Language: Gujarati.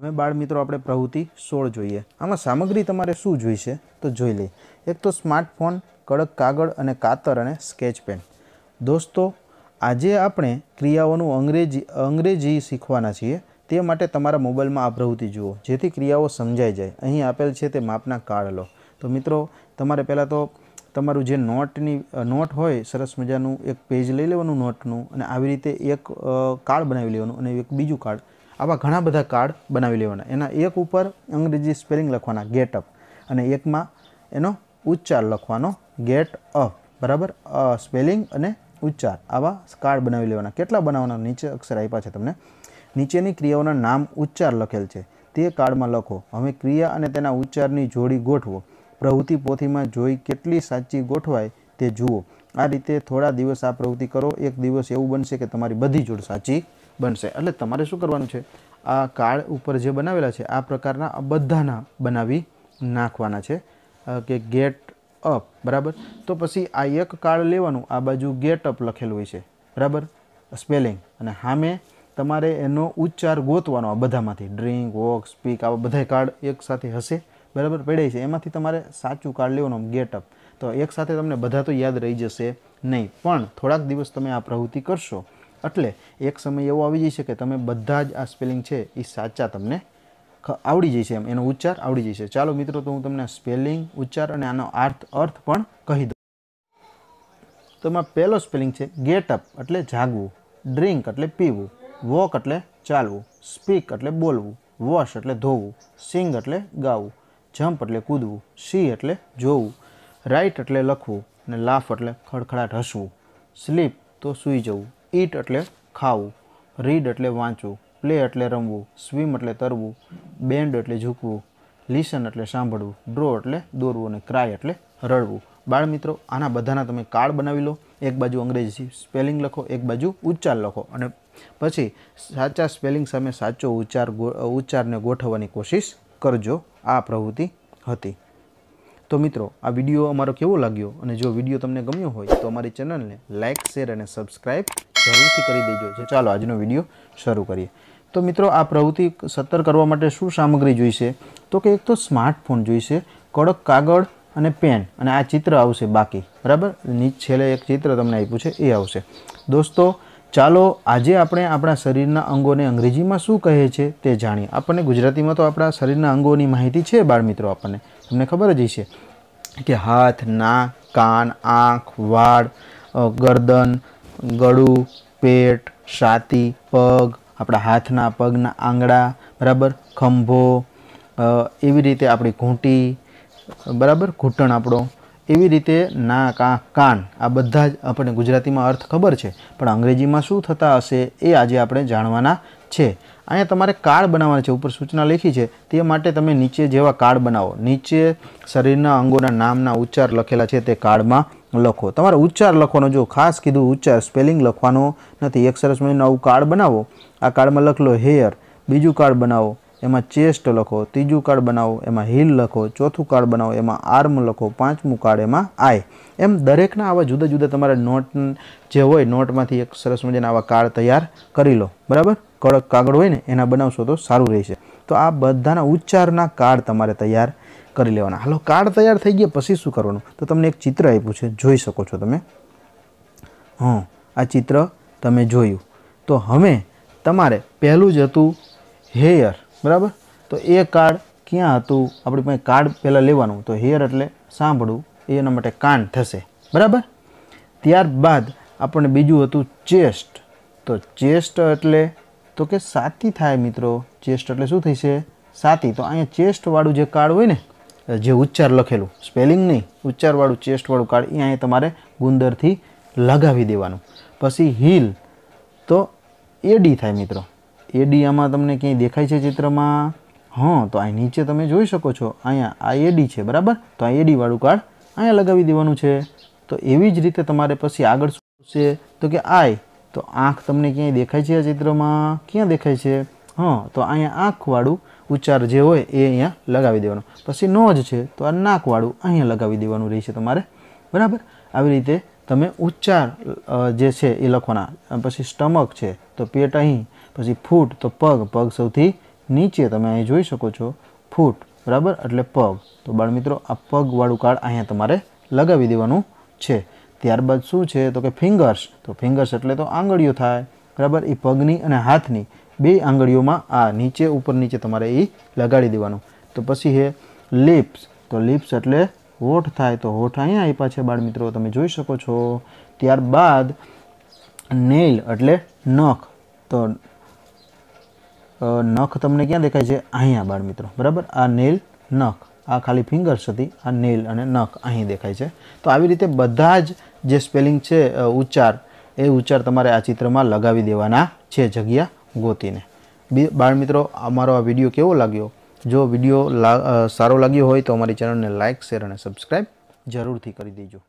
હવે બાળ મિત્રો આપણે પ્રવૃત્તિ સોળ જોઈએ આમાં સામગ્રી તમારે શું જોઈશે તો જોઈ લઈએ એક તો સ્માર્ટફોન કડક કાગળ અને કાતર અને સ્કેચ પેન દોસ્તો આજે આપણે ક્રિયાઓનું અંગ્રેજી અંગ્રેજી શીખવાના છીએ તે માટે તમારા મોબાઈલમાં આ પ્રવૃત્તિ જુઓ જેથી ક્રિયાઓ સમજાઈ જાય અહીં આપેલ છે તે માપના કાર્ડ લો તો મિત્રો તમારે પહેલાં તો તમારું જે નોટની નોટ હોય સરસ મજાનું એક પેજ લઈ લેવાનું નોટનું અને આવી રીતે એક કાર્ડ બનાવી લેવાનું અને એક બીજું કાર્ડ આવા ઘણા બધા કાર્ડ બનાવી લેવાના એના એક ઉપર અંગ્રેજી સ્પેલિંગ લખવાના ગેટ અપ અને એકમાં એનો ઉચ્ચાર લખવાનો ગેટ અપ બરાબર સ્પેલિંગ અને ઉચ્ચાર આવા કાર્ડ બનાવી લેવાના કેટલા બનાવવાના નીચે અક્ષર આપ્યા છે તમને નીચેની ક્રિયાઓના નામ ઉચ્ચાર લખેલ છે તે કાર્ડમાં લખો હવે ક્રિયા અને તેના ઉચ્ચારની જોડી ગોઠવો પ્રવૃત્તિ પોથીમાં જોઈ કેટલી સાચી ગોઠવાય તે જુઓ આ રીતે થોડા દિવસ આ પ્રવૃત્તિ કરો એક દિવસ એવું બનશે કે તમારી બધી જોડ સાચી બનશે એટલે તમારે શું કરવાનું છે આ કાર્ડ ઉપર જે બનાવેલા છે આ પ્રકારના બધાના બનાવી નાખવાના છે કે ગેટ અપ બરાબર તો પછી આ એક કાર્ડ લેવાનું આ બાજુ ગેટ અપ લખેલું હોય છે બરાબર સ્પેલિંગ અને સામે તમારે એનો ઉચ્ચાર ગોતવાનો આ બધામાંથી ડ્રિંક વોક સ્પીક આવા બધા કાર્ડ એકસાથે હશે બરાબર પડે છે એમાંથી તમારે સાચું કાર્ડ લેવાનું ગેટઅપ તો એકસાથે તમને બધા તો યાદ રહી જશે નહીં પણ થોડાક દિવસ તમે આ પ્રવૃત્તિ કરશો એટલે એક સમય એવો આવી જશે કે તમે બધા જ આ સ્પેલિંગ છે એ સાચા તમને આવડી જશે એમ એનો ઉચ્ચાર આવડી જશે ચાલો મિત્રો તો હું તમને સ્પેલિંગ ઉચ્ચાર અને આનો અર્થ અર્થ પણ કહી દઉં તો એમાં પહેલો સ્પેલિંગ છે ગેટઅપ એટલે જાગવું ડ્રિંક એટલે પીવું વોક એટલે ચાલવું સ્પીક એટલે બોલવું વોશ એટલે ધોવું સિંગ એટલે ગાવું જમ્પ એટલે કૂદવું સી એટલે જોવું રાઇટ એટલે લખવું અને લાફ એટલે ખડખડાટ હસવું સ્લીપ તો સૂઈ જવું ઈટ એટલે ખાવું રીડ એટલે વાંચવું પ્લે એટલે રમવું સ્વિમ એટલે તરવું બેન્ડ એટલે ઝૂકવું લિસન એટલે સાંભળવું ડ્રો એટલે દોરવું અને ક્રાય એટલે રડવું બાળ મિત્રો આના બધાના તમે કાર્ડ બનાવી લો એક બાજુ અંગ્રેજી સ્પેલિંગ લખો એક બાજુ ઉચ્ચાર લખો અને પછી સાચા સ્પેલિંગ સામે સાચો ઉચ્ચાર ઉચ્ચારને ગોઠવવાની કોશિશ કરજો આ પ્રવૃત્તિ હતી તો મિત્રો આ વિડીયો અમારો કેવો લાગ્યો અને જો વિડીયો તમને ગમ્યો હોય તો અમારી ચેનલને લાઇક શેર અને સબસ્ક્રાઈબ જરૂરથી કરી દેજો છે ચાલો આજનો વિડીયો શરૂ કરીએ તો મિત્રો આ પ્રવૃત્તિ સત્તર કરવા માટે શું સામગ્રી જોઈશે તો કે એક તો સ્માર્ટફોન જોઈશે કડક કાગળ અને પેન અને આ ચિત્ર આવશે બાકી બરાબર નીચ છેલ્લે એક ચિત્ર તમને આપ્યું છે એ આવશે દોસ્તો ચાલો આજે આપણે આપણા શરીરના અંગોને અંગ્રેજીમાં શું કહે છે તે જાણીએ આપણને ગુજરાતીમાં તો આપણા શરીરના અંગોની માહિતી છે બાળમિત્રો આપણને તમને ખબર જ છે કે હાથ નાક કાન આંખ વાળ ગરદન ગળું પેટ છાતી પગ આપણા હાથના પગના આંગળા બરાબર ખંભો એવી રીતે આપણી ઘૂંટી બરાબર ઘૂંટણ આપણો એવી રીતે ના કા કાન આ બધા જ આપણને ગુજરાતીમાં અર્થ ખબર છે પણ અંગ્રેજીમાં શું થતા હશે એ આજે આપણે જાણવાના છે અહીંયા તમારે કાર્ડ બનાવવાના છે ઉપર સૂચના લખી છે તે માટે તમે નીચે જેવા કાર્ડ બનાવો નીચે શરીરના અંગોના નામના ઉચ્ચાર લખેલા છે તે કાર્ડમાં લખો તમારે ઉચ્ચાર લખવાનો જો ખાસ કીધું ઉચ્ચાર સ્પેલિંગ લખવાનો નથી એક સરસ મજાનું આવું કાર્ડ બનાવો આ કાર્ડમાં લખલો હેયર બીજું કાર્ડ બનાવો એમાં ચેસ્ટ લખો ત્રીજું કાર્ડ બનાવો એમાં હિલ લખો ચોથું કાર્ડ બનાવો એમાં આર્મ લખો પાંચમું કાર્ડ એમાં આય એમ દરેકના આવા જુદા જુદા તમારા નોટ જે હોય નોટમાંથી એક સરસ મજાના આવા કાર્ડ તૈયાર કરી લો બરાબર કડક કાગળ હોય ને એના બનાવશો તો સારું રહેશે તો આ બધાના ઉચ્ચારના કાર્ડ તમારે તૈયાર કરી લેવાના હાલો કાર્ડ તૈયાર થઈ ગયા પછી શું કરવાનું તો તમને એક ચિત્ર આપ્યું છે જોઈ શકો છો તમે હં આ ચિત્ર તમે જોયું તો હવે તમારે પહેલું જ હતું હેયર બરાબર તો એ કાર્ડ ક્યાં હતું આપણી પાસે કાર્ડ પહેલાં લેવાનું તો હેયર એટલે સાંભળવું એના માટે કાન થશે બરાબર ત્યારબાદ આપણને બીજું હતું ચેસ્ટ તો ચેસ્ટ એટલે તો કે સાતી થાય મિત્રો ચેસ્ટ એટલે શું થઈશે સાતી તો અહીંયા ચેસ્ટવાળું જે કાર્ડ હોય ને જે ઉચ્ચાર લખેલું સ્પેલિંગ નહીં ઉચ્ચારવાળું ચેસ્ટવાળું કાર્ડ અહીંયા તમારે ગુંદરથી લગાવી દેવાનું પછી હિલ તો એડી થાય મિત્રો એ ડી આમાં તમને ક્યાંય દેખાય છે ચિત્રમાં હં તો અહીં નીચે તમે જોઈ શકો છો અહીંયા આ એડી છે બરાબર તો આ એડીવાળું કાર્ડ અહીંયા લગાવી દેવાનું છે તો એવી જ રીતે તમારે પછી આગળ શું છે તો કે આય તો આંખ તમને ક્યાંય દેખાય છે આ ચિત્રમાં ક્યાં દેખાય છે હં તો અહીંયા આંખવાળું ઉચ્ચાર જે હોય એ અહીંયા લગાવી દેવાનો પછી નો જ છે તો આ નાકવાળું અહીંયા લગાવી દેવાનું રહેશે તમારે બરાબર આવી રીતે તમે ઉચ્ચાર જે છે એ લખવાના પછી સ્ટમક છે તો પેટ અહીં પછી ફૂટ તો પગ પગ સૌથી નીચે તમે અહીં જોઈ શકો છો ફૂટ બરાબર એટલે પગ તો બાળમિત્રો આ પગવાળું કાર્ડ અહીંયા તમારે લગાવી દેવાનું છે ત્યારબાદ શું છે તો કે ફિંગર્સ તો ફિંગર્સ એટલે તો આંગળીઓ થાય બરાબર એ પગની અને હાથની બે આંગળીઓમાં આ નીચે ઉપર નીચે તમારે એ લગાડી દેવાનું તો પછી હે લિપ્સ તો લિપ્સ એટલે હોઠ થાય તો હોઠ અહીંયા આપ્યા છે બાળમિત્રો તમે જોઈ શકો છો ત્યારબાદ નેલ એટલે નખ તો નખ તમને ક્યાં દેખાય છે અહીંયા બાળમિત્રો બરાબર આ નેલ નખ આ ખાલી ફિંગર્સ હતી આ નેલ અને નખ અહીં દેખાય છે તો આવી રીતે બધા જ જે સ્પેલિંગ છે ઉચ્ચાર એ ઉચ્ચાર તમારે આ ચિત્રમાં લગાવી દેવાના છે જગ્યા ગોતીને બાળ મિત્રો અમારો આ વિડીયો કેવો લાગ્યો જો વિડીયો સારો લાગ્યો હોય તો અમારી ચેનલને લાઇક શેર અને સબસ્ક્રાઈબ જરૂરથી કરી દેજો